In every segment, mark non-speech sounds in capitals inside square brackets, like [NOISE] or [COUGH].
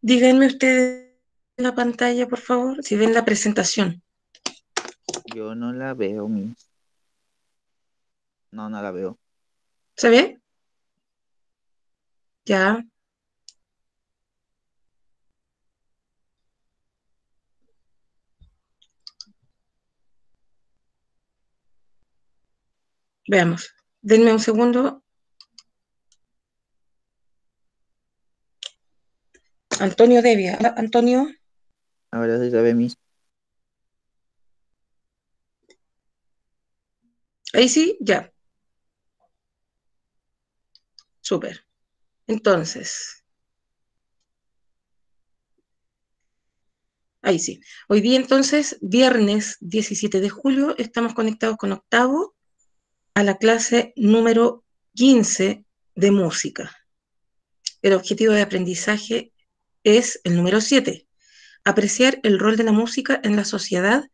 Díganme ustedes en la pantalla, por favor, si ven la presentación. Yo no la veo, No, no la veo. ¿Se ve? Ya. Veamos. Denme un segundo Antonio Devia. Antonio. Ahora sí sabe mis. Ahí sí, ya. Súper. Entonces. Ahí sí. Hoy día entonces, viernes 17 de julio, estamos conectados con Octavo a la clase número 15 de música. El objetivo de aprendizaje es el número 7, apreciar el rol de la música en la sociedad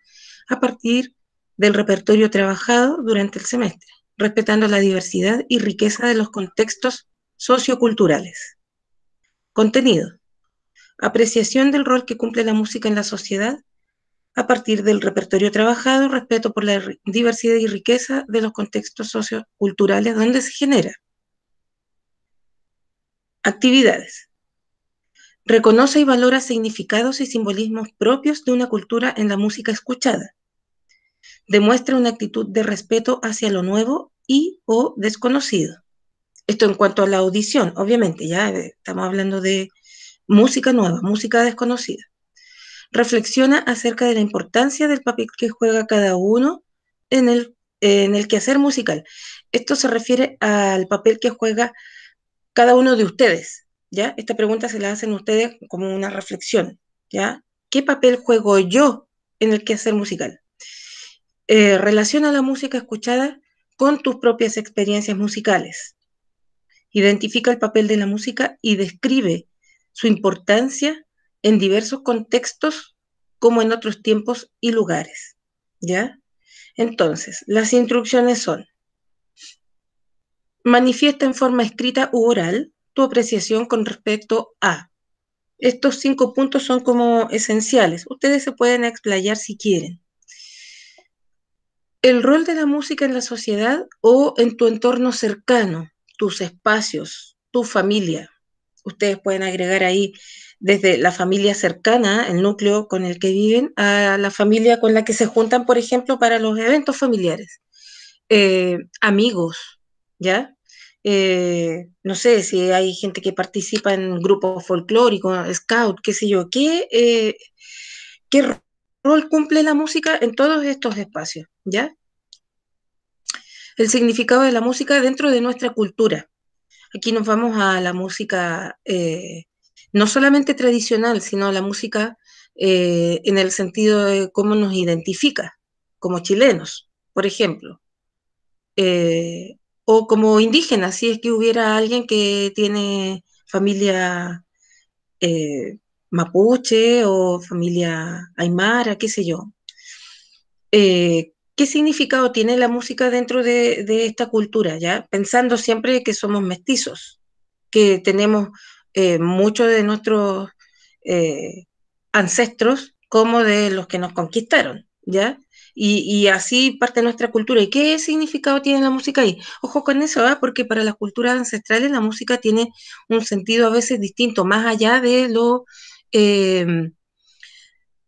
a partir del repertorio trabajado durante el semestre, respetando la diversidad y riqueza de los contextos socioculturales. Contenido. Apreciación del rol que cumple la música en la sociedad a partir del repertorio trabajado, respeto por la diversidad y riqueza de los contextos socioculturales donde se genera. Actividades. Reconoce y valora significados y simbolismos propios de una cultura en la música escuchada. Demuestra una actitud de respeto hacia lo nuevo y o desconocido. Esto en cuanto a la audición, obviamente, ya eh, estamos hablando de música nueva, música desconocida. Reflexiona acerca de la importancia del papel que juega cada uno en el, en el quehacer musical. Esto se refiere al papel que juega cada uno de ustedes esta pregunta se la hacen ustedes como una reflexión, ¿ya? ¿Qué papel juego yo en el quehacer musical? Eh, relaciona la música escuchada con tus propias experiencias musicales. Identifica el papel de la música y describe su importancia en diversos contextos como en otros tiempos y lugares, ¿ya? Entonces, las instrucciones son, manifiesta en forma escrita u oral tu apreciación con respecto a. Estos cinco puntos son como esenciales. Ustedes se pueden explayar si quieren. El rol de la música en la sociedad o en tu entorno cercano, tus espacios, tu familia. Ustedes pueden agregar ahí desde la familia cercana, el núcleo con el que viven, a la familia con la que se juntan, por ejemplo, para los eventos familiares. Eh, amigos, ¿ya? Eh, no sé, si hay gente que participa en grupos folclóricos, scout, qué sé yo, ¿qué, eh, rol cumple la música en todos estos espacios? ¿Ya? El significado de la música dentro de nuestra cultura. Aquí nos vamos a la música eh, no solamente tradicional, sino la música en el sentido de cómo nos identifica como chilenos, por ejemplo o como indígena, si es que hubiera alguien que tiene familia eh, mapuche o familia aymara, qué sé yo. Eh, ¿Qué significado tiene la música dentro de, esta cultura? ¿ya? Pensando siempre que somos mestizos, que tenemos eh, muchos de nuestros ancestros como de los que nos conquistaron, ¿ya? Y, así parte nuestra cultura. ¿Y qué significado tiene la música ahí? Ojo con eso, ¿verdad? ¿ah? porque para las culturas ancestrales la música tiene un sentido a veces distinto, más allá de lo, em,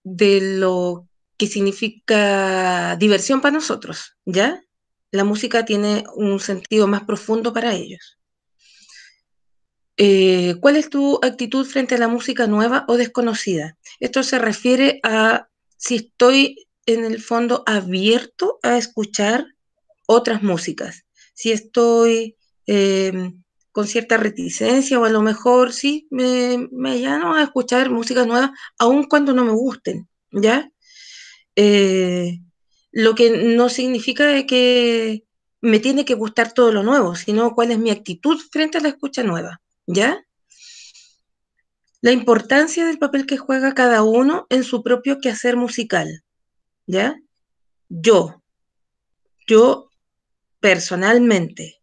de lo que significa diversión para nosotros, ¿ya? La música tiene un sentido más profundo para ellos. Eh, ¿Cuál es tu actitud frente a la música nueva o desconocida? Esto se refiere a si estoy en el fondo abierto a escuchar otras músicas. Si estoy em, con cierta reticencia o a lo mejor sí, me, llamo a escuchar música nueva aun cuando no me gusten, ¿ya? Eh, lo que no significa que me tiene que gustar todo lo nuevo, sino cuál es mi actitud frente a la escucha nueva, ¿ya? La importancia del papel que juega cada uno en su propio quehacer musical. ¿ya? Yo, yo personalmente,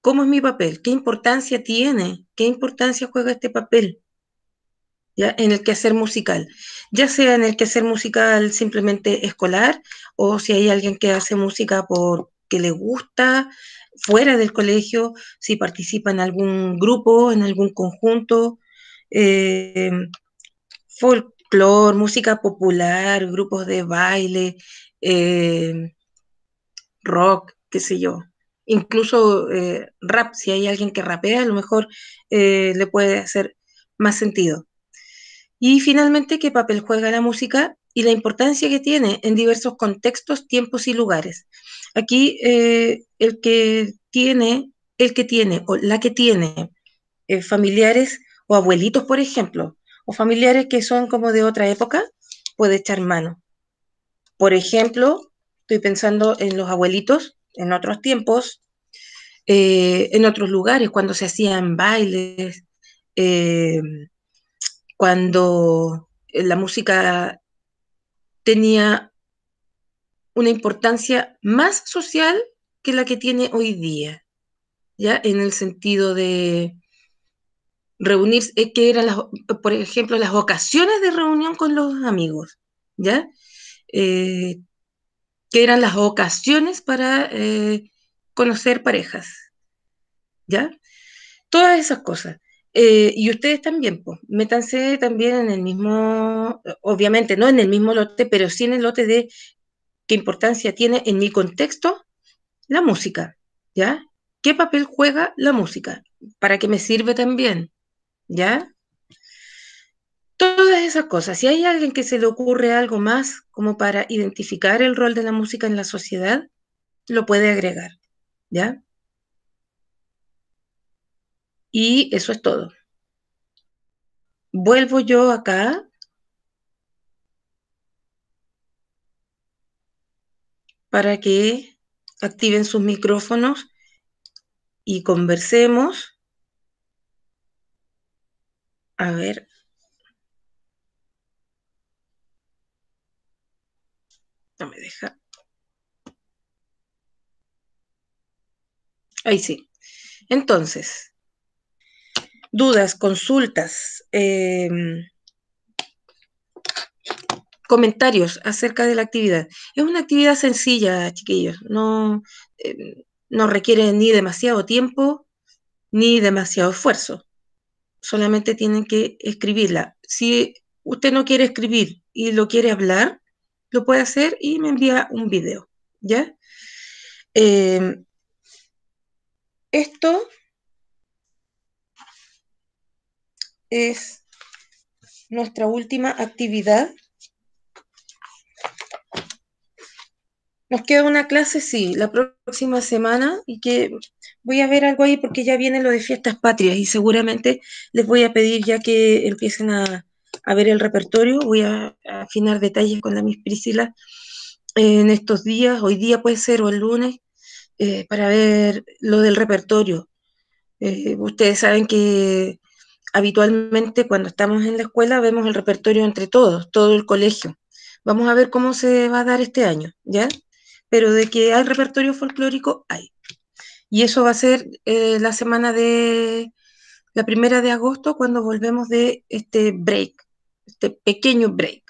¿cómo es mi papel? ¿Qué importancia tiene? ¿Qué importancia juega este papel? ¿Ya? En el quehacer musical, ya sea en el quehacer musical simplemente escolar o si hay alguien que hace música porque le gusta fuera del colegio, si participa en algún grupo, en algún conjunto, folk, eh, música popular, grupos de baile, eh, rock, qué sé yo. Incluso eh, rap, si hay alguien que rapea, a lo mejor eh, le puede hacer más sentido. Y finalmente, qué papel juega la música y la importancia que tiene en diversos contextos, tiempos y lugares. Aquí el que tiene, el que tiene o la que tiene familiares o abuelitos, por ejemplo, o familiares que son como de otra época, puede echar mano. Por ejemplo, estoy pensando en los abuelitos en otros tiempos, eh, en otros lugares, cuando se hacían bailes, eh, cuando la música tenía una importancia más social que la que tiene hoy día, ¿ya? En el sentido de reunirse, que eran, las, por ejemplo, las ocasiones de reunión con los amigos, ¿ya? Eh, que eran las ocasiones para eh, conocer parejas, ¿ya? Todas esas cosas. Eh, y ustedes también, pues, métanse también en el mismo, obviamente no en el mismo lote, pero sí en el lote de qué importancia tiene en mi contexto la música, ¿ya? ¿Qué papel juega la música? ¿Para qué me sirve también? ¿ya? Todas esas cosas. Si hay alguien que se le ocurre algo más como para identificar el rol de la música en la sociedad, lo puede agregar, ¿ya? Y eso es todo. Vuelvo yo acá para que activen sus micrófonos y conversemos. A ver. No me deja. Ahí sí. Entonces, dudas, consultas, em, comentarios acerca de la actividad. Es una actividad sencilla, chiquillos. No, em, no requiere ni demasiado tiempo ni demasiado esfuerzo solamente tienen que escribirla. Si usted no quiere escribir y lo quiere hablar, lo puede hacer y me envía un video, ¿ya? Em, esto es nuestra última actividad. Nos queda una clase, sí, la próxima semana y que voy a ver algo ahí porque ya viene lo de fiestas patrias y seguramente les voy a pedir ya que empiecen a, ver el repertorio, voy a, afinar detalles con la Miss Priscila eh, en estos días, hoy día puede ser o el lunes, eh, para ver lo del repertorio. Eh, ustedes saben que habitualmente cuando estamos en la escuela vemos el repertorio entre todos, todo el colegio. Vamos a ver cómo se va a dar este año, ¿ya? Pero de que hay repertorio folclórico, hay. Y eso va a ser eh, la semana de la primera de agosto cuando volvemos de este break, este pequeño break.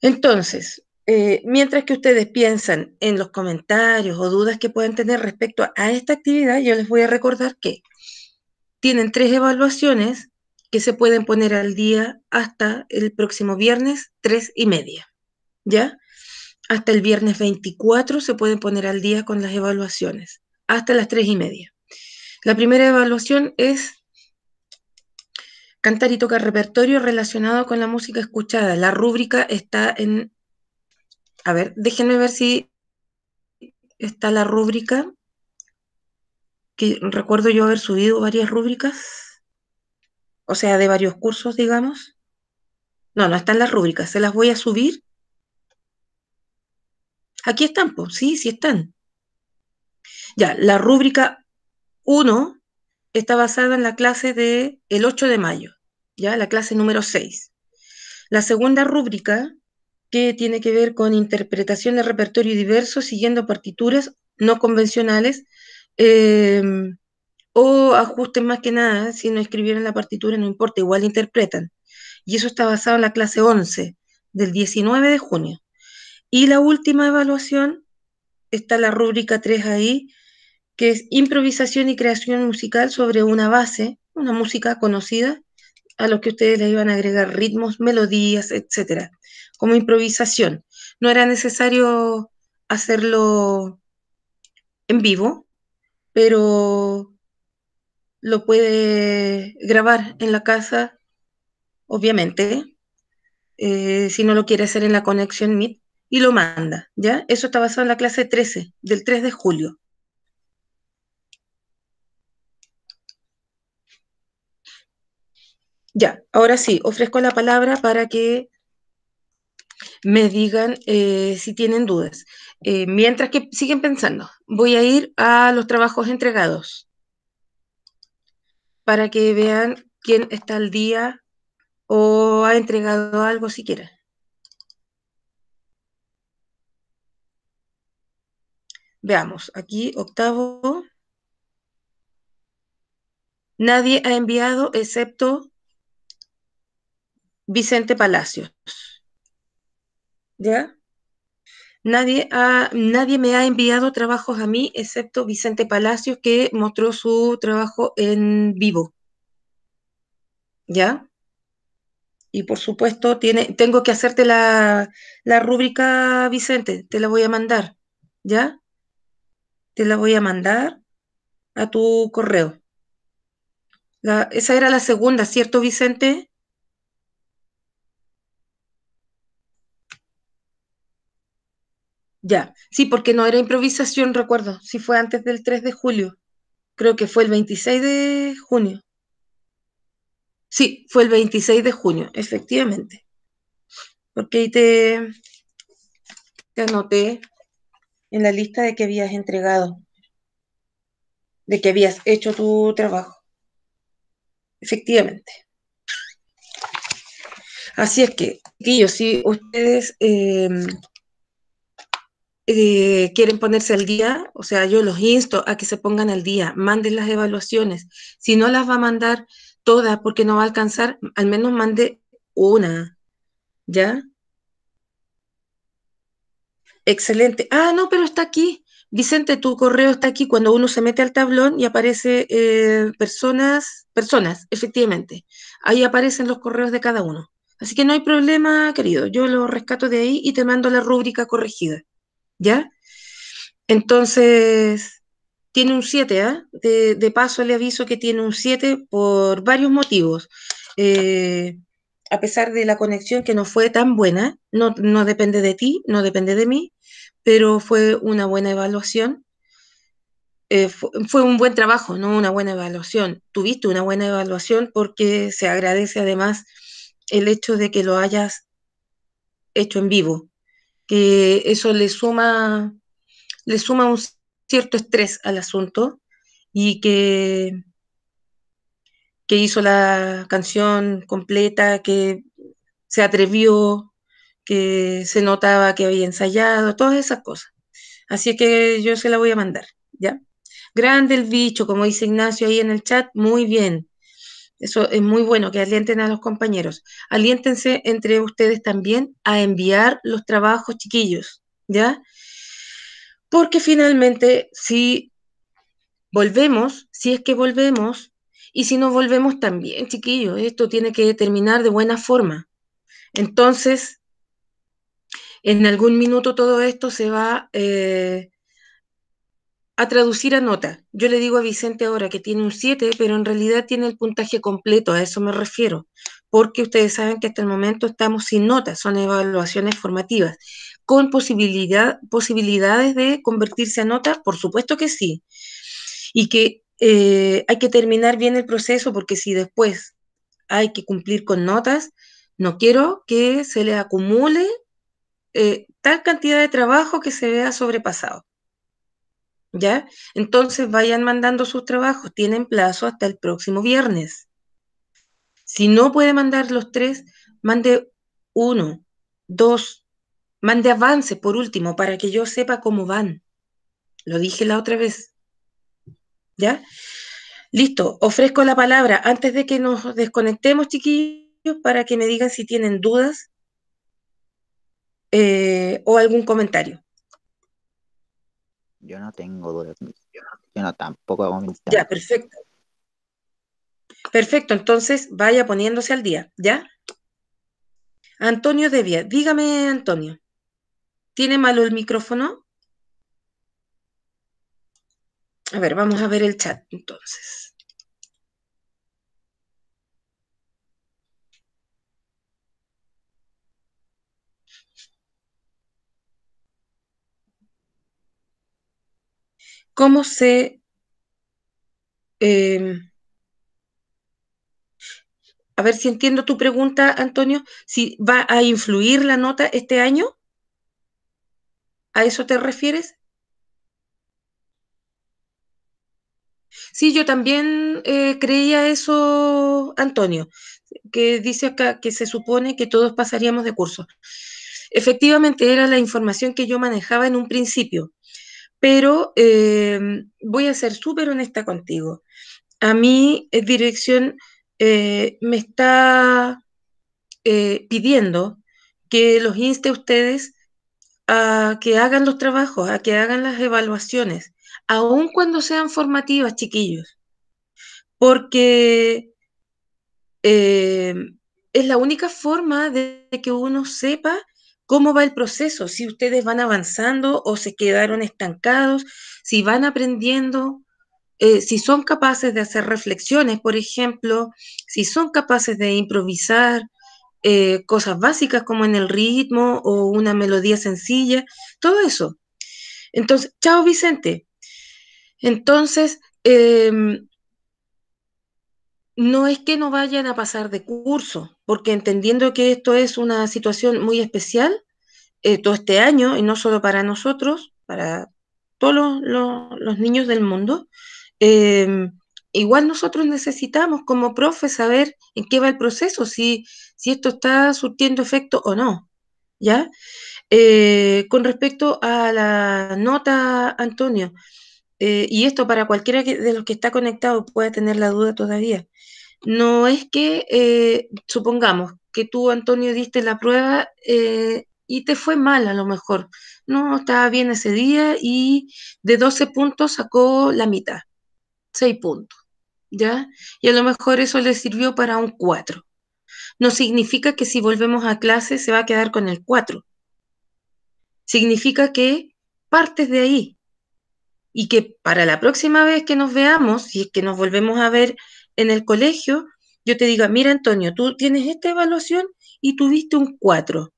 Entonces, eh, mientras que ustedes piensan en los comentarios o dudas que puedan tener respecto a, a esta actividad, yo les voy a recordar que tienen tres evaluaciones que se pueden poner al día hasta el próximo viernes, tres y media. ¿Ya? Hasta el viernes 24 se pueden poner al día con las evaluaciones, hasta las 3 y media. La primera evaluación es cantar y tocar repertorio relacionado con la música escuchada. La rúbrica está en... A ver, déjenme ver si está la rúbrica, que recuerdo yo haber subido varias rúbricas, o sea, de varios cursos, digamos. No, no están las rúbricas, se las voy a subir Aquí están, pues, sí, sí están. Ya, la rúbrica 1 está basada en la clase del el 8 de mayo, ya, la clase número 6. La segunda rúbrica, que tiene que ver con interpretación de repertorio diverso siguiendo partituras no convencionales, em, o ajustes más que nada, si no escribieron la partitura no importa, igual interpretan. Y eso está basado en la clase 11 del 19 de junio. Y la última evaluación, está la rúbrica 3 ahí, que es improvisación y creación musical sobre una base, una música conocida, a los que ustedes le iban a agregar ritmos, melodías, etcétera, como improvisación. No era necesario hacerlo en vivo, pero lo puede grabar en la casa, obviamente, eh, si no lo quiere hacer en la conexión Meet, y lo manda, ¿ya? Eso está basado en la clase 13, del 3 de julio. Ya, ahora sí, ofrezco la palabra para que me digan eh, si tienen dudas. Eh, mientras que siguen pensando, voy a ir a los trabajos entregados para que vean quién está al día o ha entregado algo siquiera. Veamos, aquí octavo. Nadie ha enviado excepto Vicente Palacios. ¿Ya? Nadie, nadie me ha enviado trabajos a mí excepto Vicente Palacios que mostró su trabajo en vivo. ¿Ya? Y por supuesto, tiene, tengo que hacerte la, la rúbrica, Vicente, te la voy a mandar. ¿Ya? te la voy a mandar a tu correo. esa era la segunda, ¿cierto, Vicente? Ya, sí, porque no era improvisación, recuerdo, si fue antes del 3 de julio, creo que fue el 26 de junio. Sí, fue el 26 de junio, efectivamente. Porque ahí te, te anoté en la lista de que habías entregado, de que habías hecho tu trabajo. Efectivamente. Así es que, yo si ustedes em, eh, quieren ponerse al día, o sea, yo los insto a que se pongan al día, manden las evaluaciones. Si no las va a mandar todas porque no va a alcanzar, al menos mande una, ¿ya? Excelente. Ah, no, pero está aquí. Vicente, tu correo está aquí cuando uno se mete al tablón y aparece eh, personas, personas, efectivamente. Ahí aparecen los correos de cada uno. Así que no hay problema, querido. Yo lo rescato de ahí y te mando la rúbrica corregida. ¿Ya? Entonces, tiene un 7, ¿ah? De, de, paso le aviso que tiene un 7 por varios motivos. Eh, a pesar de la conexión que no fue tan buena, no, no depende de ti, no depende de mí, pero fue una buena evaluación. Eh, fue, un buen trabajo, no una buena evaluación. Tuviste una buena evaluación porque se agradece además el hecho de que lo hayas hecho en vivo, que eso le suma, le suma un cierto estrés al asunto y que que hizo la canción completa, que se atrevió, que se notaba que había ensayado, todas esas cosas. Así que yo se la voy a mandar, ¿ya? Grande el bicho, como dice Ignacio ahí en el chat, muy bien. Eso es muy bueno, que alienten a los compañeros. Aliéntense entre ustedes también a enviar los trabajos chiquillos, ¿ya? Porque finalmente, si volvemos, si es que volvemos, y si nos volvemos también, chiquillos, esto tiene que terminar de buena forma. Entonces, en algún minuto todo esto se va eh, a traducir a nota. Yo le digo a Vicente ahora que tiene un 7, pero en realidad tiene el puntaje completo, a eso me refiero, porque ustedes saben que hasta el momento estamos sin notas, son evaluaciones formativas. ¿Con posibilidad, posibilidades de convertirse a nota? Por supuesto que sí. Y que eh, hay que terminar bien el proceso porque si después hay que cumplir con notas, no quiero que se le acumule eh, tal cantidad de trabajo que se vea sobrepasado. ¿Ya? Entonces vayan mandando sus trabajos, tienen plazo hasta el próximo viernes. Si no puede mandar los tres, mande uno, dos, mande avance por último para que yo sepa cómo van. Lo dije la otra vez, ¿Ya? Listo, ofrezco la palabra antes de que nos desconectemos, chiquillos, para que me digan si tienen dudas eh, o algún comentario. Yo no tengo dudas, yo tampoco Ya, perfecto. Perfecto, entonces vaya poniéndose al día, ¿ya? Antonio Devia, dígame Antonio, ¿tiene malo el micrófono? A ver, vamos a ver el chat entonces. ¿Cómo se... Em, a ver si entiendo tu pregunta, Antonio, si va a influir la nota este año. ¿A eso te refieres? Sí, yo también eh, creía eso, Antonio, que dice acá que se supone que todos pasaríamos de curso. Efectivamente, era la información que yo manejaba en un principio, pero em, voy a ser súper honesta contigo. A mí, eh, dirección eh, me está pidiendo que los inste a ustedes a que hagan los trabajos, a que hagan las evaluaciones aun cuando sean formativas, chiquillos, porque eh, es la única forma de que uno sepa cómo va el proceso, si ustedes van avanzando o se quedaron estancados, si van aprendiendo, eh, si son capaces de hacer reflexiones, por ejemplo, si son capaces de improvisar eh, cosas básicas como en el ritmo o una melodía sencilla, todo eso. Entonces, chao Vicente, entonces, em, no es que no vayan a pasar de curso, porque entendiendo que esto es una situación muy especial eh, todo este año, y no solo para nosotros, para todos los, niños del mundo, em, igual nosotros necesitamos como profe saber en qué va el proceso, si, esto está surtiendo efecto o no. ¿Ya? Eh, con respecto a la nota, Antonio, eh, y esto para cualquiera de los que está conectado puede tener la duda todavía, no es que eh, supongamos que tú, Antonio, diste la prueba eh, y te fue mal a lo mejor, no estaba bien ese día y de 12 puntos sacó la mitad, 6 puntos, ¿ya? Y a lo mejor eso le sirvió para un 4. No significa que si volvemos a clase se va a quedar con el 4. Significa que partes de ahí, y que para la próxima vez que nos veamos, si es que nos volvemos a ver en el colegio, yo te diga, mira Antonio, tú tienes esta evaluación y tuviste un 4.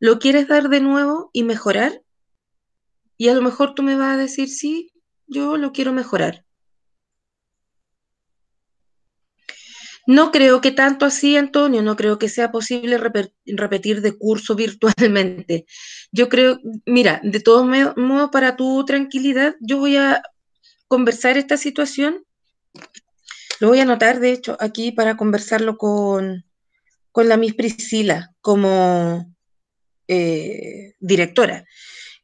¿Lo quieres dar de nuevo y mejorar? Y a lo mejor tú me vas a decir, sí, yo lo quiero mejorar. No creo que tanto así, Antonio, no creo que sea posible repetir de curso [LAUGHS] virtualmente. Yo creo, mira, de todos modos, para tu tranquilidad, yo voy a conversar esta situación. Lo voy a anotar, de hecho, aquí para conversarlo con, la Miss Priscila como eh, directora.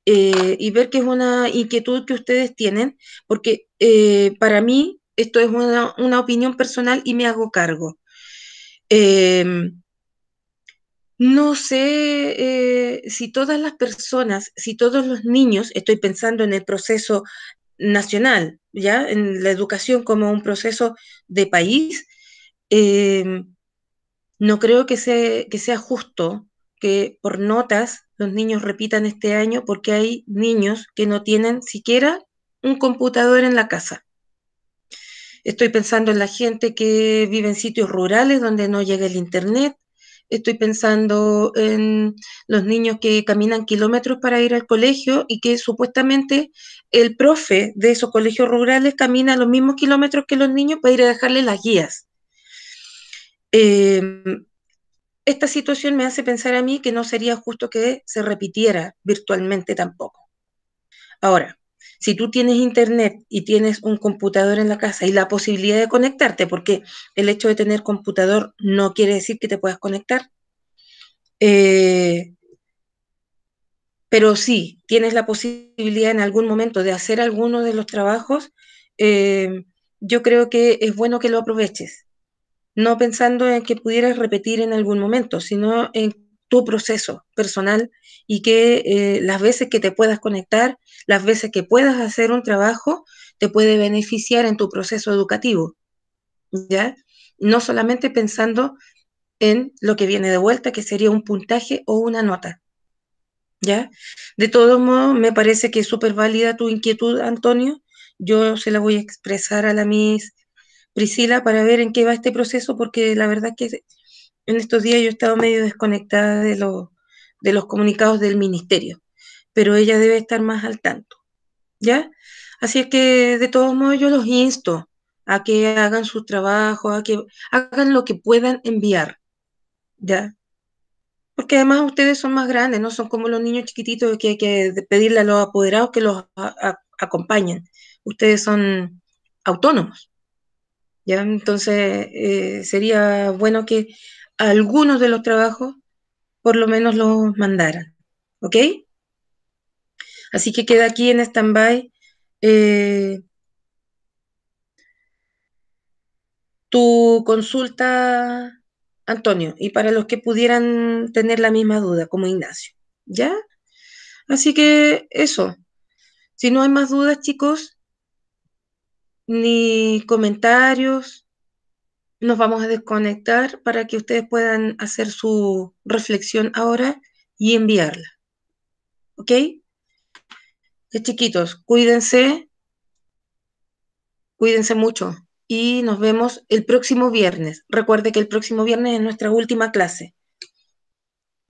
Eh, y ver que es una inquietud que ustedes tienen, porque eh, para mí esto es una, opinión personal y me hago cargo. Em, no sé eh, si todas las personas, si todos los niños, estoy pensando en el proceso nacional, ya en la educación como un proceso de país, em, no creo que que sea justo que por notas los niños repitan este año porque hay niños que no tienen siquiera un computador en la casa. Estoy pensando en la gente que vive en sitios rurales donde no llega el Internet. Estoy pensando en los niños que caminan kilómetros para ir al colegio y que supuestamente el profe de esos colegios rurales camina los mismos kilómetros que los niños para ir a dejarle las guías. Em, esta situación me hace pensar a mí que no sería justo que se repitiera virtualmente tampoco. Ahora, si tú tienes internet y tienes un computador en la casa y la posibilidad de conectarte, porque el hecho de tener computador no quiere decir que te puedas conectar, eh, pero sí tienes la posibilidad en algún momento de hacer alguno de los trabajos, eh, yo creo que es bueno que lo aproveches, no pensando en que pudieras repetir en algún momento, sino en tu proceso personal y que eh, las veces que te puedas conectar, las veces que puedas hacer un trabajo, te puede beneficiar en tu proceso educativo. ¿Ya? No solamente pensando en lo que viene de vuelta, que sería un puntaje o una nota. ¿Ya? De todos modos, me parece que es súper válida tu inquietud, Antonio. Yo se la voy a expresar a la Miss Priscila para ver en qué va este proceso, porque la verdad que en estos días yo he estado medio desconectada de, los comunicados del ministerio, pero ella debe estar más al tanto, ¿ya? Así es que de todos modos yo los insto a que hagan su trabajo, a que hagan lo que puedan enviar, ¿ya? Porque además ustedes son más grandes, no son como los niños chiquititos que hay que pedirle a los apoderados que los acompañen. Ustedes son autónomos, ¿ya? Entonces eh, sería bueno que algunos de los trabajos por lo menos los mandaran. ¿Ok? Así que queda aquí en stand-by eh, tu consulta, Antonio, y para los que pudieran tener la misma duda, como Ignacio. ¿Ya? Así que eso. Si no hay más dudas, chicos, ni comentarios, nos vamos a desconectar para que ustedes puedan hacer su reflexión ahora y enviarla. ¿Ok? Chiquitos, cuídense, cuídense mucho y nos vemos el próximo viernes. Recuerde que el próximo viernes es nuestra última clase.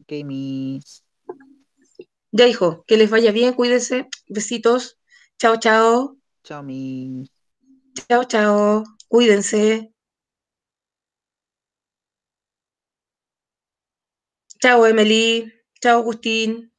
Ok, mis. Ya, hijo, que les vaya bien, cuídense. Besitos. Chao, chao. Chao, mis. Chao, chao. Cuídense. Chao, Emily. Chao, Agustín.